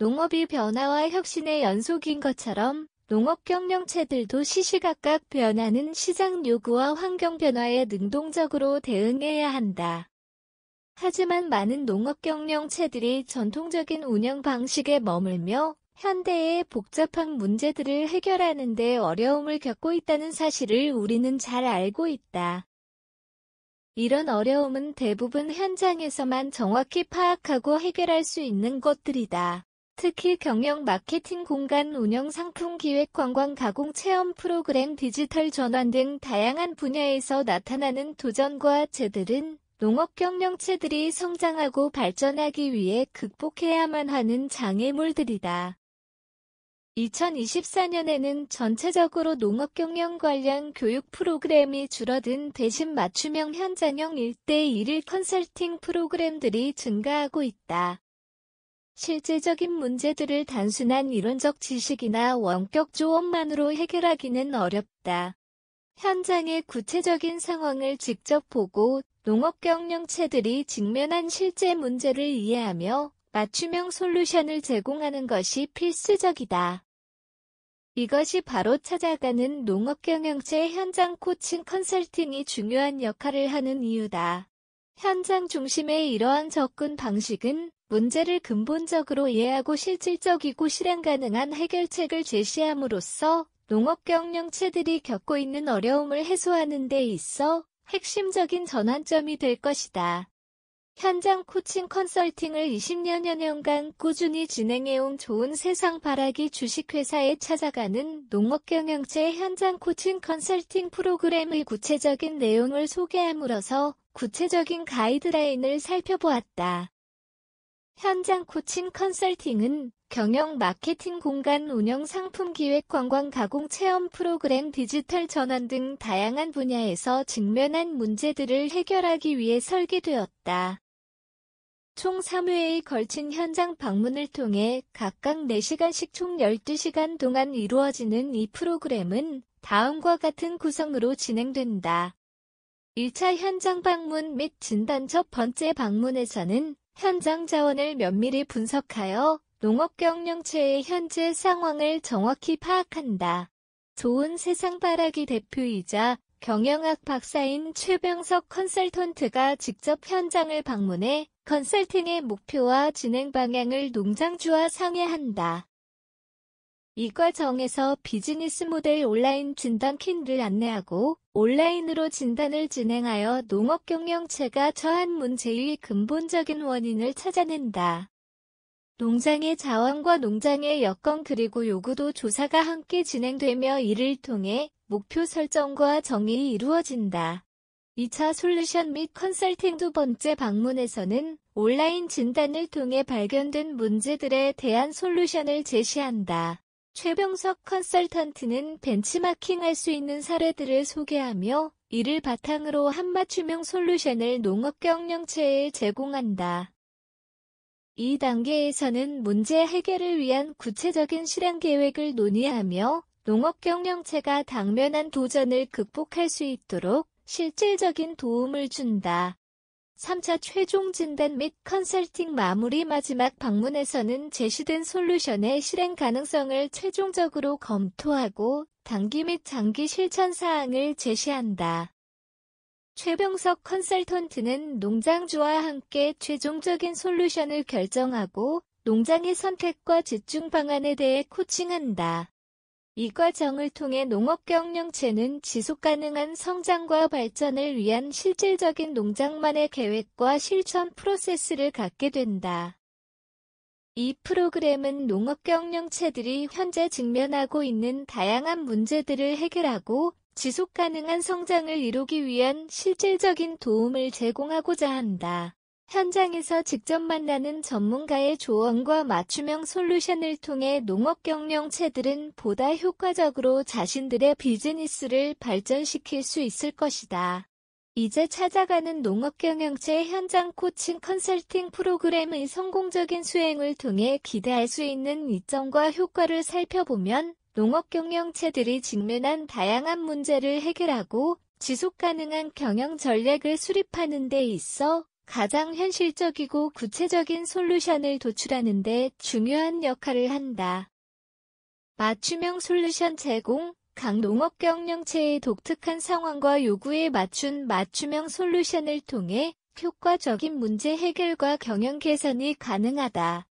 농업이 변화와 혁신의 연속인 것처럼 농업 경영체들도 시시각각 변하는 시장 요구와 환경 변화에 능동적으로 대응해야 한다. 하지만 많은 농업 경영체들이 전통적인 운영 방식에 머물며 현대의 복잡한 문제들을 해결하는 데 어려움을 겪고 있다는 사실을 우리는 잘 알고 있다. 이런 어려움은 대부분 현장에서만 정확히 파악하고 해결할 수 있는 것들이다. 특히 경영 마케팅 공간 운영 상품 기획 관광 가공 체험 프로그램 디지털 전환 등 다양한 분야에서 나타나는 도전과 제들은 농업 경영체들이 성장하고 발전하기 위해 극복해야만 하는 장애물들이다. 2024년에는 전체적으로 농업 경영 관련 교육 프로그램이 줄어든 대신 맞춤형 현장형 1대1일 컨설팅 프로그램들이 증가하고 있다. 실제적인 문제들을 단순한 이론적 지식이나 원격 조언만으로 해결하기는 어렵다. 현장의 구체적인 상황을 직접 보고 농업 경영체들이 직면한 실제 문제를 이해하며 맞춤형 솔루션을 제공하는 것이 필수적이다. 이것이 바로 찾아가는 농업경영체 현장 코칭 컨설팅이 중요한 역할을 하는 이유다. 현장 중심의 이러한 접근 방식은 문제를 근본적으로 이해하고 실질적이고 실행 가능한 해결책을 제시함으로써 농업 경영체들이 겪고 있는 어려움을 해소하는 데 있어 핵심적인 전환점이 될 것이다. 현장 코칭 컨설팅을 20년여년간 꾸준히 진행해온 좋은 세상 바라기 주식회사에 찾아가는 농업경영체 현장 코칭 컨설팅 프로그램의 구체적인 내용을 소개함으로써 구체적인 가이드라인을 살펴보았다. 현장 코칭 컨설팅은 경영 마케팅 공간 운영 상품 기획 관광 가공 체험 프로그램 디지털 전환 등 다양한 분야에서 직면한 문제들을 해결하기 위해 설계되었다. 총 3회에 걸친 현장 방문을 통해 각각 4시간씩 총 12시간 동안 이루어지는 이 프로그램은 다음과 같은 구성으로 진행된다. 1차 현장 방문 및 진단 첫 번째 방문에서는 현장 자원을 면밀히 분석하여 농업 경영체의 현재 상황을 정확히 파악한다. 좋은 세상 바라기 대표이자 경영학 박사인 최병석 컨설턴트가 직접 현장을 방문해 컨설팅의 목표와 진행 방향을 농장주와 상의한다. 이 과정에서 비즈니스 모델 온라인 진단 킨을 안내하고 온라인으로 진단을 진행하여 농업 경영체가 처한 문제의 근본적인 원인을 찾아낸다. 농장의 자원과 농장의 여건 그리고 요구도 조사가 함께 진행되며 이를 통해 목표 설정과 정의이 이루어진다. 2차 솔루션 및 컨설팅 두 번째 방문에서는 온라인 진단을 통해 발견된 문제들에 대한 솔루션을 제시한다. 최병석 컨설턴트는 벤치마킹할 수 있는 사례들을 소개하며 이를 바탕으로 한맞춤형 솔루션을 농업 경영체에 제공한다. 이 단계에서는 문제 해결을 위한 구체적인 실행 계획을 논의하며 농업 경영체가 당면한 도전을 극복할 수 있도록 실질적인 도움을 준다. 3차 최종 진단 및 컨설팅 마무리 마지막 방문에서는 제시된 솔루션의 실행 가능성을 최종적으로 검토하고 단기 및 장기 실천 사항을 제시한다. 최병석 컨설턴트는 농장주와 함께 최종적인 솔루션을 결정하고 농장의 선택과 집중 방안에 대해 코칭한다. 이 과정을 통해 농업경영체는 지속가능한 성장과 발전을 위한 실질적인 농장만의 계획과 실천 프로세스를 갖게 된다. 이 프로그램은 농업경영체들이 현재 직면하고 있는 다양한 문제들을 해결하고 지속가능한 성장을 이루기 위한 실질적인 도움을 제공하고자 한다. 현장에서 직접 만나는 전문가의 조언과 맞춤형 솔루션을 통해 농업 경영체들은 보다 효과적으로 자신들의 비즈니스를 발전시킬 수 있을 것이다. 이제 찾아가는 농업 경영체 현장 코칭 컨설팅 프로그램의 성공적인 수행을 통해 기대할 수 있는 이점과 효과를 살펴보면 농업 경영체들이 직면한 다양한 문제를 해결하고 지속 가능한 경영 전략을 수립하는 데 있어 가장 현실적이고 구체적인 솔루션을 도출하는데 중요한 역할을 한다. 맞춤형 솔루션 제공, 각 농업 경영체의 독특한 상황과 요구에 맞춘 맞춤형 솔루션을 통해 효과적인 문제 해결과 경영 개선이 가능하다.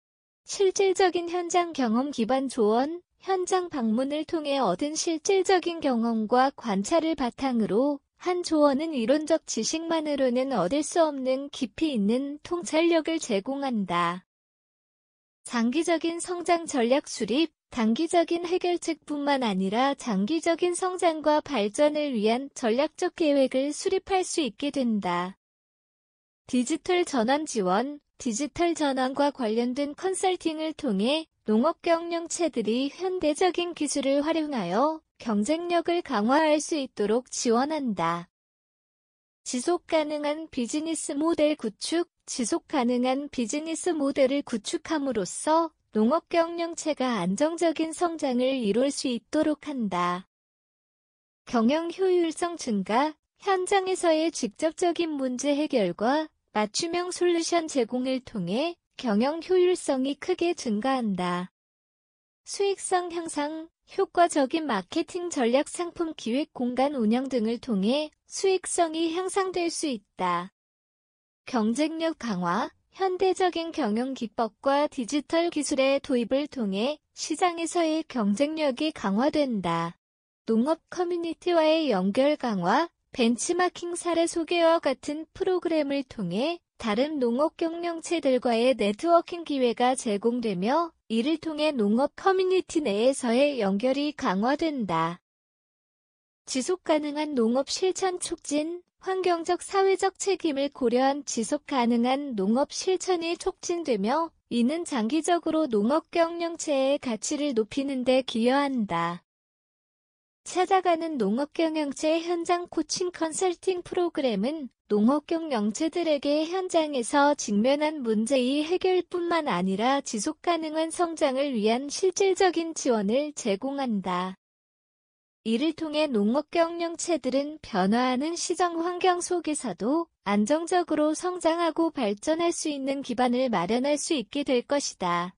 실질적인 현장 경험 기반 조언, 현장 방문을 통해 얻은 실질적인 경험과 관찰을 바탕으로 한 조언은 이론적 지식만으로는 얻을 수 없는 깊이 있는 통찰력을 제공한다. 장기적인 성장 전략 수립, 단기적인 해결책뿐만 아니라 장기적인 성장과 발전을 위한 전략적 계획을 수립할 수 있게 된다. 디지털 전환 지원, 디지털 전환과 관련된 컨설팅을 통해 농업 경영체들이 현대적인 기술을 활용하여 경쟁력을 강화할 수 있도록 지원한다. 지속 가능한 비즈니스 모델 구축, 지속 가능한 비즈니스 모델을 구축함으로써 농업 경영체가 안정적인 성장을 이룰 수 있도록 한다. 경영 효율성 증가, 현장에서의 직접적인 문제 해결과 맞춤형 솔루션 제공을 통해 경영 효율성이 크게 증가한다. 수익성 향상, 효과적인 마케팅 전략 상품 기획 공간 운영 등을 통해 수익성이 향상될 수 있다. 경쟁력 강화, 현대적인 경영 기법과 디지털 기술의 도입을 통해 시장에서의 경쟁력이 강화된다. 농업 커뮤니티와의 연결 강화, 벤치마킹 사례 소개와 같은 프로그램을 통해 다른 농업 경영체들과의 네트워킹 기회가 제공되며 이를 통해 농업 커뮤니티 내에서의 연결이 강화된다. 지속 가능한 농업 실천 촉진, 환경적 사회적 책임을 고려한 지속 가능한 농업 실천이 촉진되며 이는 장기적으로 농업 경영체의 가치를 높이는 데 기여한다. 찾아가는 농업경영체 현장 코칭 컨설팅 프로그램은 농업경영체들에게 현장에서 직면한 문제의 해결뿐만 아니라 지속가능한 성장을 위한 실질적인 지원을 제공한다. 이를 통해 농업경영체들은 변화하는 시장 환경 속에서도 안정적으로 성장하고 발전할 수 있는 기반을 마련할 수 있게 될 것이다.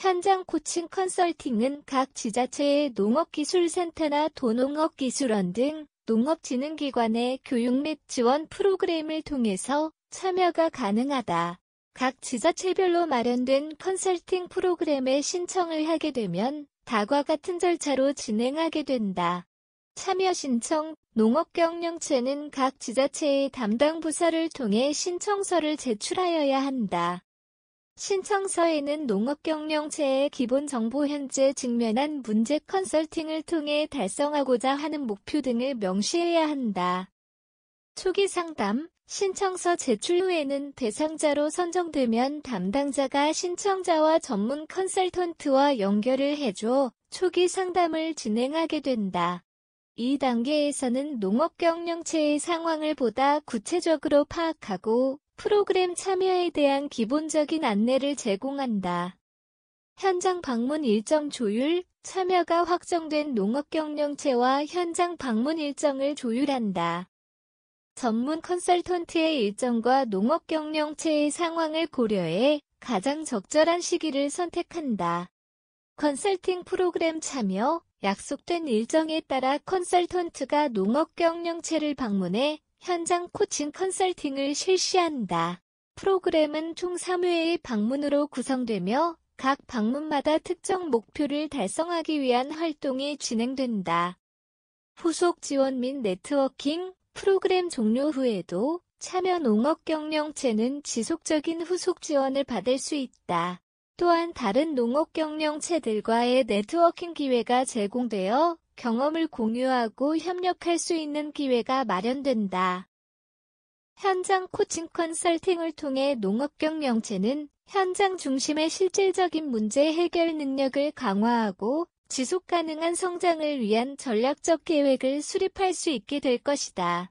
현장 코칭 컨설팅은 각 지자체의 농업기술센터나 도농업기술원 등 농업진흥기관의 교육 및 지원 프로그램을 통해서 참여가 가능하다. 각 지자체별로 마련된 컨설팅 프로그램에 신청을 하게 되면 다과 같은 절차로 진행하게 된다. 참여 신청, 농업경영체는 각 지자체의 담당 부서를 통해 신청서를 제출하여야 한다. 신청서에는 농업경영체의 기본 정보 현재 직면한 문제 컨설팅을 통해 달성하고자 하는 목표 등을 명시해야 한다. 초기 상담, 신청서 제출 후에는 대상자로 선정되면 담당자가 신청자와 전문 컨설턴트와 연결을 해줘 초기 상담을 진행하게 된다. 이 단계에서는 농업경영체의 상황을 보다 구체적으로 파악하고 프로그램 참여에 대한 기본적인 안내를 제공한다. 현장 방문 일정 조율, 참여가 확정된 농업경영체와 현장 방문 일정을 조율한다. 전문 컨설턴트의 일정과 농업경영체의 상황을 고려해 가장 적절한 시기를 선택한다. 컨설팅 프로그램 참여, 약속된 일정에 따라 컨설턴트가 농업경영체를 방문해 현장 코칭 컨설팅을 실시한다. 프로그램은 총 3회의 방문으로 구성되며 각 방문마다 특정 목표를 달성하기 위한 활동이 진행된다. 후속 지원 및 네트워킹 프로그램 종료 후에도 참여 농업 경영체는 지속적인 후속 지원을 받을 수 있다. 또한 다른 농업 경영체들과의 네트워킹 기회가 제공되어 경험을 공유하고 협력할 수 있는 기회가 마련된다. 현장 코칭 컨설팅을 통해 농업경 영체는 현장 중심의 실질적인 문제 해결 능력을 강화하고 지속 가능한 성장을 위한 전략적 계획을 수립할 수 있게 될 것이다.